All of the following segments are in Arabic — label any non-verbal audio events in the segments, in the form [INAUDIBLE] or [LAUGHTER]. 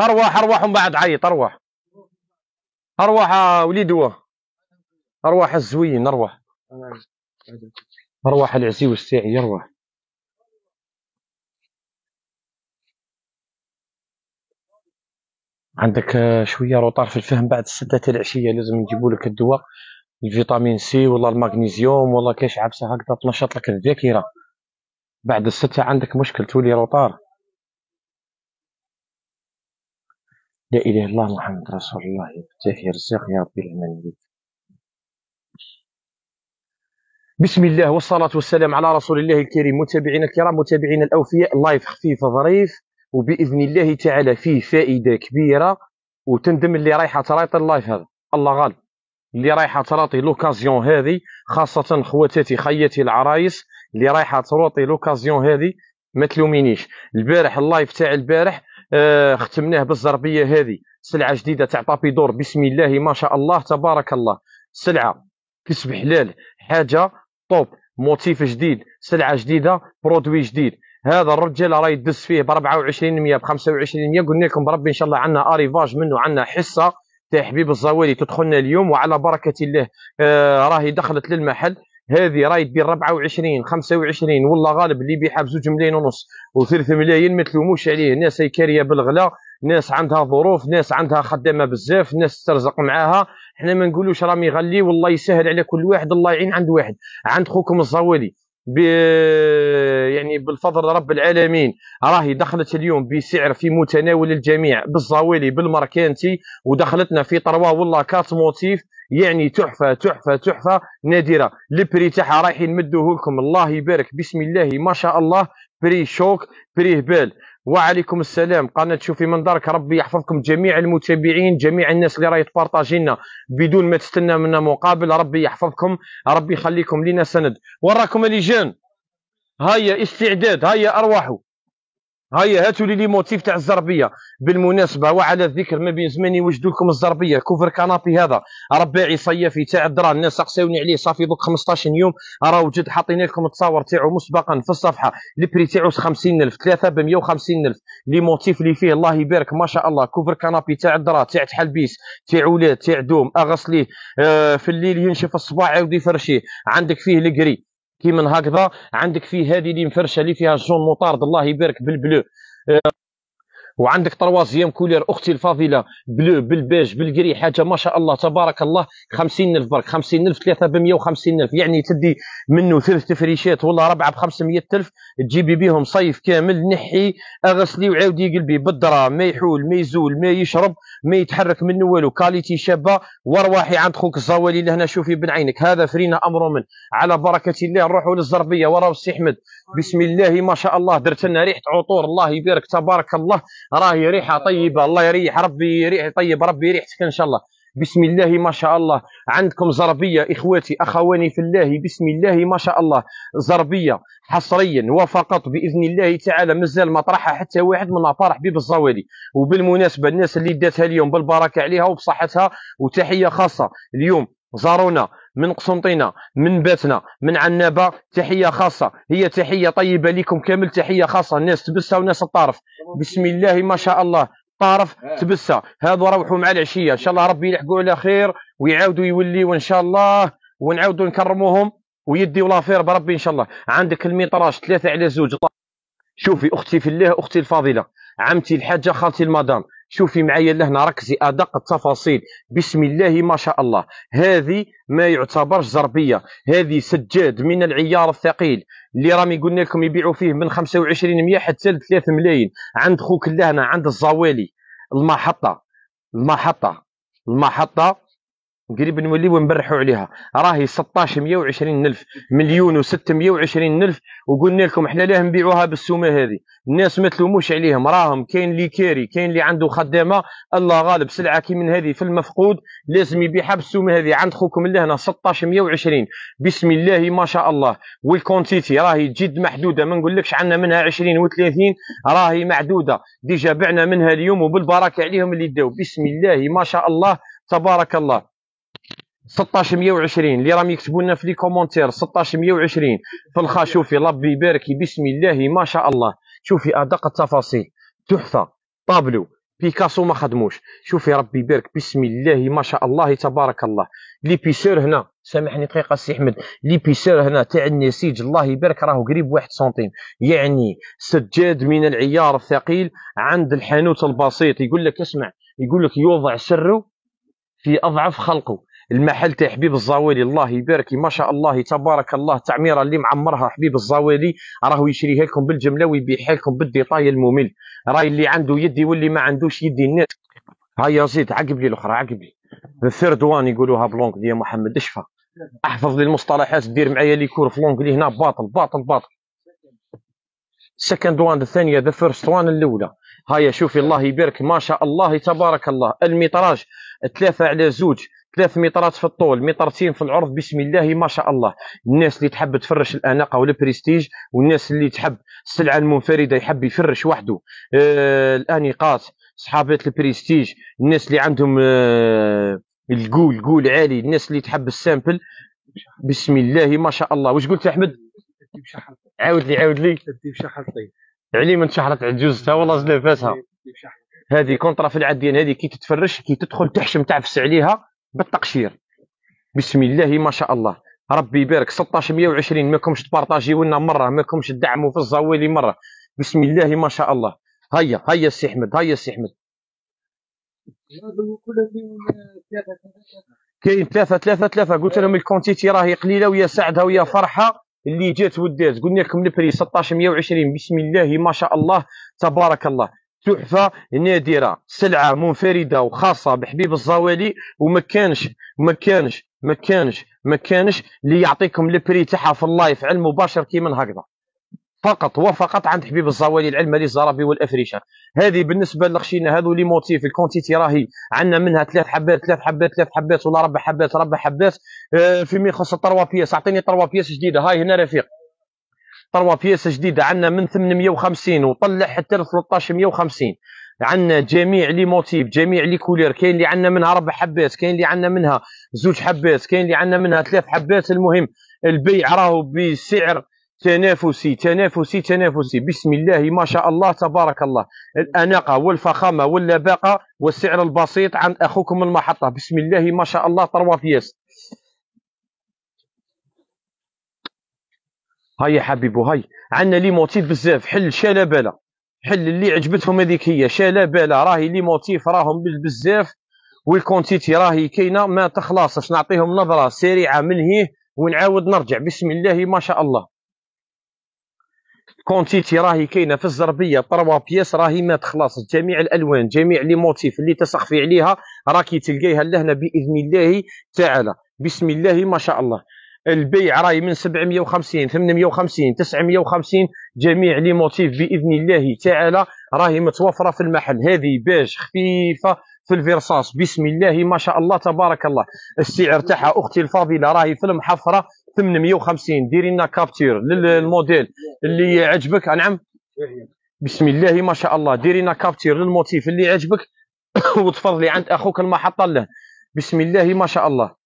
أرواح أرواح ومن بعد عيط اروح أرواح آه، وليد هو أرواح الزوين اروح أرواح العسي والسعي اروح عندك آه، شويه روطار في الفهم بعد السته تاع العشيه لازم نجيبوا لك الدواء الفيتامين سي ولا المغنيزيوم ولا كاش عبسه هكذا تنشط لك الذاكره بعد السته عندك مشكل تولي روطار لا إله إلا الله محمد رسول الله يفتح يرزق يا رب العالمين بسم الله والصلاة والسلام على رسول الله الكريم متابعينا الكرام متابعينا الأوفياء لايف خفيف ظريف وبإذن الله تعالى فيه فائدة كبيرة وتندم اللي رايحة تراطي اللايف هذا الله غالب اللي رايحة تراطي لوكازيون هذه خاصة خواتاتي خياتي العرايس اللي رايحة تروطي لوكازيون هذه ما تلومينيش البارح اللايف تاع البارح آه، ختمناه بالزربيه هذه سلعه جديده تاع دور بسم الله ما شاء الله تبارك الله سلعه كسب حلال حاجه طوب موتيف جديد سلعه جديده برودوي جديد هذا الرجال راه يدس فيه ب 24% ب 25% قلنا لكم بربي ان شاء الله عندنا اريفاج منه عندنا حصه تاع حبيب الزوالي تدخلنا اليوم وعلى بركه الله آه راهي دخلت للمحل هذه راهي دير 24 25 والله غالب اللي يبيعها بزوج ملايين ونص وثلث ملايين ما تلوموش عليه ناس هي كاريه بالغلا ناس عندها ظروف ناس عندها خدامه بزاف ناس ترزق معاها حنا ما نقولوش رامي غلي والله يسهل على كل واحد الله يعين عند واحد عند خوكم الزوالي ب يعني بالفضل رب العالمين راهي دخلت اليوم بسعر في متناول الجميع بالزوالي بالماركانتي ودخلتنا في طروا والله كات موتيف يعني تحفه تحفه تحفه نادره لبري تاعها رايحين نمدوه لكم الله يبارك بسم الله ما شاء الله بري شوك بري هبال وعليكم السلام قناة شوفي من دارك ربي يحفظكم جميع المتابعين جميع الناس اللي راهي تبارطاجينا بدون ما تستنى منا مقابل ربي يحفظكم ربي يخليكم لنا سند وراكم اللي جان هيا استعداد هيا ارواحوا هيا هاتوا لي لي موتيف تاع الزربيه بالمناسبه وعلى الذكر ما بين زمان يوجدوا لكم الزربيه كوفر كنابي هذا رباعي صيفي تاع الدرا الناس سقساوني عليه صافي دوك 15 يوم راه وجد حاطين لكم التصاور تاعو مسبقا في الصفحه لي بري تاعو 50000 3 ب 150000 لي موتيف اللي فيه الله يبارك ما شاء الله كوفر كنابي تاع الدرا تاع تحلبيس تاع ولاد تاع دوم اغسليه آه، في الليل ينشف الصباع عاود يفرشيه عندك فيه الكري كيما من هكذا عندك فيه هذه اللي مفرشه اللي فيها جون مطارد الله يبارك بالبلو وعندك طروازيام كولير اختي الفاضله بلو بالبيج بالقري حاجه ما شاء الله تبارك الله 50000 برك 50000 ثلاثه ب 150000 يعني تدي منه ثلاث تفريشات ولا ربعه ب 500000 تجيبي بهم صيف كامل نحي اغسلي وعاودي قلبي بالدرا ما يحول ما يزول ما يشرب ما يتحرك منه والو كاليتي شابه وارواحي عند خوك الزوالي لهنا شوفي بن عينك هذا فرينا امر من على بركه الله نروحوا للزربيه وراه السي احمد بسم الله ما شاء الله درت لنا ريحه عطور الله يبارك تبارك الله راهي ريحه طيبه الله يريح ربي ريح طيب ربي ريحتك ان شاء الله بسم الله ما شاء الله عندكم زربيه اخواتي اخواني في الله بسم الله ما شاء الله زربيه حصريا وفقط باذن الله تعالى مازال ما طرحها حتى واحد من افارح حبيب الزوالي وبالمناسبه الناس اللي داتها اليوم بالبركه عليها وبصحتها وتحيه خاصه اليوم زارونا من قسنطينة من باتنا من عنابة تحية خاصة هي تحية طيبة لكم كامل تحية خاصة الناس تبسة وناس الطارف بسم الله ما شاء الله طارف آه. تبسة هذا روحوا مع العشية إن شاء الله ربي يلحقوا على خير ويعاودوا يوليوا إن شاء الله ونعاودوا نكرموهم ويديوا لافير بربي إن شاء الله عندك الميطراش ثلاثة على زوج شوفي أختي في الله أختي الفاضلة عمتي الحاجة خالتي المدام شوفي معايا لهنا ركزي ادق التفاصيل بسم الله ما شاء الله هذه ما يعتبرش زربيه هذه سجاد من العيار الثقيل اللي رامي قلنا لكم يبيعوا فيه من 25 مية حتى ل 3 ملايين عند خوك لهنا عند الزوالي المحطه المحطه المحطه قريب نوليو نبرحوا عليها راهي 16 120 الف مليون و620 الف وقلنا لكم احنا ليه نبيعوها بالسومه هذه الناس ما تلوموش عليهم راهم كاين اللي كاري كاين اللي عنده خدامه الله غالب سلعه كي من هذه في المفقود لازم يبيعها بالسومه هذه عند خوكم لهنا 16 120 بسم الله ما شاء الله والكونتيتي راهي جد محدوده ما نقولكش عندنا منها 20 و30 راهي معدوده ديجا بعنا منها اليوم وبالبركه عليهم اللي داو بسم الله ما شاء الله تبارك الله 1620 اللي راهم يكتبوا لنا في لي كومونتير 1620 في الخا شوفي ربي يبارك بسم الله ما شاء الله شوفي ادق التفاصيل تحفه طابلو بيكاسو ما خدموش شوفي ربي يبارك بسم الله ما شاء الله تبارك الله لي بيسور هنا سامحني دقيقه سي احمد لي بيسور هنا تاع النسيج الله يبارك راهو قريب واحد سنتيم يعني سجاد من العيار الثقيل عند الحانوت البسيط يقول لك اسمع يقول لك يوضع سره في اضعف خلقه المحل تاع حبيب الزاويلي الله يبارك ما شاء الله تبارك الله تعميره اللي معمرها حبيب الزاويلي راهو يشريها لكم بالجمله ويبيعها لكم بالديطاي الممل راي اللي عنده يدي واللي ما عندوش يدي الناس هيا زيد عقب لي الاخرى عقب لي الثيرد وان يقولوها بلونك يا محمد اشفى احفظ لي المصطلحات دير معايا لي كور فلونك لي هنا باطل باطل باطل سكند وان الثانيه ذا فيرست وان الاولى هيا شوفي الله يبارك ما شاء الله تبارك الله الميطراج ثلاثه على زوج ثلاث مترات في الطول مترتين في العرض بسم الله ما شاء الله الناس اللي تحب تفرش الاناقه والبرستيج والناس اللي تحب السلعه المنفرده يحب يفرش وحده آه، الانيقات صحابات البريستيج الناس اللي عندهم آه، القول قول عالي الناس اللي تحب السامبل بسم الله ما شاء الله واش قلت احمد عاود لي عاود لي ترتيب شحلطين علي من شحلط عجوزتها والله زلافاتها هذه كونطرا في العدين هذه كي تتفرش كي تدخل تحشم تعفس عليها بالتقشير بسم الله ما شاء الله ربي يبارك 1620 ماكمش تبارطاجيو لنا مره ماكمش تدعموا في الزوالي مره بسم الله ما شاء الله هيا هيا السي احمد هيا السي احمد كاين ثلاثة ثلاثة ثلاثة قلت لهم الكونتيتي راهي قليلة ويا سعدها ويا فرحة اللي جات ودات قلنا لكم البري 1620 بسم الله ما شاء الله تبارك الله تحفه نادره سلعه منفرده وخاصه بحبيب الزوالي وما كانش ما كانش ما كانش ما كانش اللي يعطيكم البري تاعها في اللايف علم مباشر كيما هكذا فقط وفقط عند حبيب الزوالي العلم علي الزرابي والافريشه هذه بالنسبه لخشينا هذو لي موتيف الكونتيتي راهي عندنا منها ثلاث حبات ثلاث حبات ثلاث حبات ولا ربع حبات ربع حبات آه، فيما يخص التروا بياس اعطيني تروا بياس جديده هاي هنا رفيق طلعوا بياس جديدة عندنا من 850 وطلع حتى ل 1350 عندنا جميع لي موتيف جميع لي كولير كاين اللي عندنا منها ربع حبات كاين اللي عندنا منها زوج حبات كاين اللي عندنا منها ثلاث حبات المهم البيع راهو بسعر تنافسي تنافسي تنافسي بسم الله ما شاء الله تبارك الله الأناقة والفخامة واللباقة والسعر البسيط عند أخوكم المحطة بسم الله ما شاء الله طروا فياس هاي يا حبيبو هاي عندنا لي موتيف بزاف حل شالا بالا حل اللي عجبتهم هذيك هي شالا بالا راهي لي موتيف راهم بزاف والكونتيتي راهي كاينه ما تخلصش نعطيهم نظره سريعه منهيه ونعاود نرجع بسم الله ما شاء الله كونتيتي راهي كاينه في الزربيه طروا بياس راهي ما تخلص جميع الالوان جميع لي موتيف اللي تسخفي عليها راكي تلقايها لهنا باذن الله تعالى بسم الله ما شاء الله البيع راهي من 750 850 950 جميع لي موتيف باذن الله تعالى راهي متوفره في المحل هذه باج خفيفه في الفيرساس بسم الله ما شاء الله تبارك الله السعر تاعها اختي الفاضله راهي في المحفره 850 ديري لنا كابتور للموديل اللي عجبك نعم بسم الله ما شاء الله ديري لنا كابتور للموتيف اللي عجبك [COUGHS] وتفضلي عند اخوك المحطه له بسم الله ما شاء الله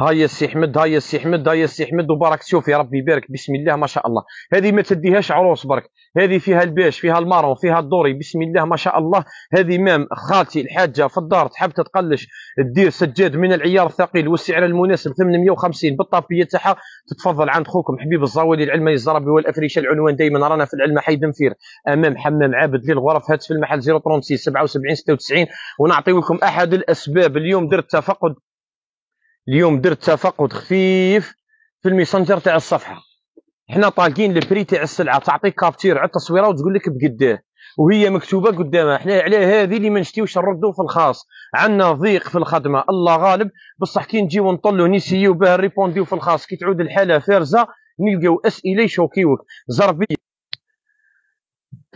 هاي السي احمد هاي السي احمد هاي السي احمد وبارك شوفي ربي يبارك بسم الله ما شاء الله هذه ما تديهاش عروس برك هذه فيها الباش فيها المارون فيها الدوري بسم الله ما شاء الله هذه مام خالتي الحاجه في الدار تحب تتقلش تدير سجاد من العيار الثقيل والسعر المناسب 850 بالطابيه تاعها تتفضل عند خوكم حبيب الزاولي العلمي الزربي والافريشه العنوان دائما رانا في العلمه حي بنفير امام حمام عابد للغرف هاتف المحل 036 77 96 ونعطي لكم احد الاسباب اليوم درت تفقد اليوم درت تفاقد خفيف في الميسنجر تاع الصفحه حنا طالقين البري تاع السلعه تعطيك كابتير على التصويره وتقول لك بقداه وهي مكتوبه قدامها حنا على هذه اللي ما نشتيوش نردوا في الخاص عندنا ضيق في الخدمه الله غالب بصح كي نجيو نطلو نسيو بها نريبونديو في الخاص كي تعود الحاله فارزه نلقاو اسئله يشوكيوك زربيه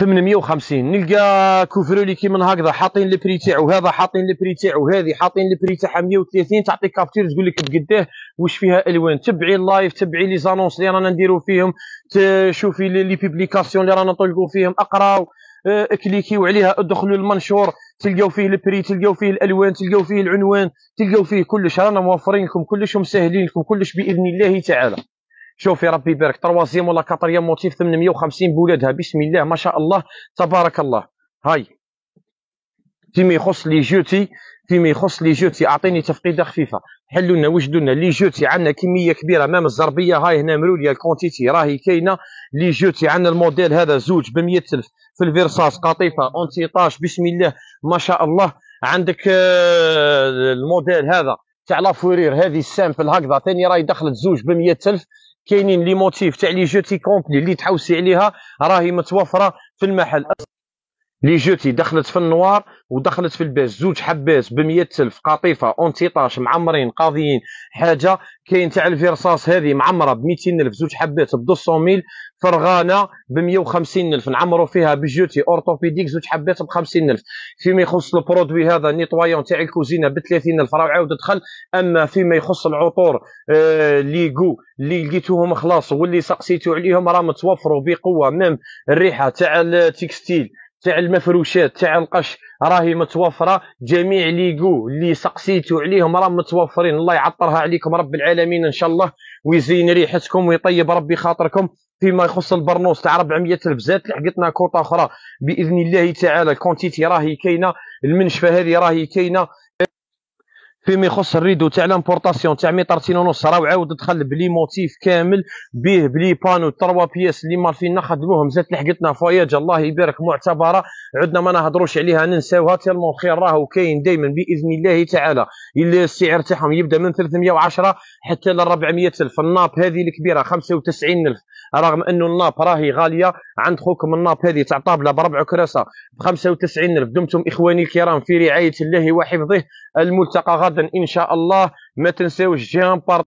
850 نلقى كوفرولي كي من هكذا حاطين البري تاعو هذا حاطين البري تاعو هذه حاطين البري تاعها 130 تعطيك كافتير تقول لك بقداه واش فيها الوان تبعي اللايف تبعي لي زانونس اللي رانا نديرو فيهم تشوفي لي بيبليكاسيون اللي رانا نطلقو فيهم اقراو آه، كليكيو عليها ادخلوا المنشور تلقاو فيه البري تلقاو فيه الالوان تلقاو فيه العنوان تلقاو فيه كلش رانا موفرين لكم كلش ومسهلين لكم كلش باذن الله تعالى شوف يا ربي يبارك تروازيام ولا كاطريام موتيف 850 بولادها بسم الله ما شاء الله تبارك الله هاي فيما يخص لي جوتي فيما يخص لي جوتي اعطيني تفقيده خفيفه حلوا لنا وجدوا لنا لي جوتي عندنا كميه كبيره امام الزربيه هاي هنا مروليه الكونتيتي راهي كاينه لي جوتي عندنا الموديل هذا زوج ب 100000 في الفيرساس قطيفه اونتيطاج بسم الله ما شاء الله عندك آه، الموديل هذا تاع لافورير هذه السامبل هكذا ثاني راهي دخلت زوج ب 100000 كاينين لي موتيف تاع لي جو تي كومبني اللي تحوسي عليها راهي متوفره في المحل لي جوتي دخلت في النوار ودخلت في الباس زوج حباس ب ألف قطيفه اون تيطاش معمرين قاضيين حاجه كاين تاع الفيرساس هذه معمره ب ألف زوج حبات ب 200000 فرغانه ب 150000 نعمروا فيها بجوتي اورتوبيديك زوج حبات ب 50000 فيما يخص البرودوي هذا نيتوايون تاع الكوزينه ب 30000 راه عاود دخل اما فيما يخص العطور آه ليغو اللي لقيتوهم خلاص واللي سقسيتو عليهم راه متوفروا بقوه ميم الريحه تاع التكستيل تاع المفروشات تاع القش راهي متوفره جميع ليغو اللي سقسيتو عليهم راهم متوفرين الله يعطرها عليكم رب العالمين ان شاء الله ويزين ريحتكم ويطيب ربي خاطركم فيما يخص البرنوس تاع 400 زاد لحقتنا كوطه اخرى باذن الله تعالى الكونتيتي راهي كاينه المنشفه هذه راهي كاينه فيما يخص الريدو تاع لامبورطاسيون تاع مترتين ونص راهو عاود دخل بلي موتيف كامل بيه بلي بانو تروا بياس اللي مارفينا خدموهم زادت لحقتنا فواياج الله يبارك معتبره عدنا ما نهضروش عليها ننساوها تالمون خير راهو كاين دائما باذن الله تعالى اللي السعر تاعهم يبدا من 310 حتى ل 400 الف الناب هذه الكبيره 95000 رغم انه الناب راهي غاليه عند خوكم الناب هذه تاع طابله بربع كراسه ب 95000 دمتم اخواني الكرام في رعايه الله وحفظه الملتقى غدا ان شاء الله ما تنساوش جيم بارت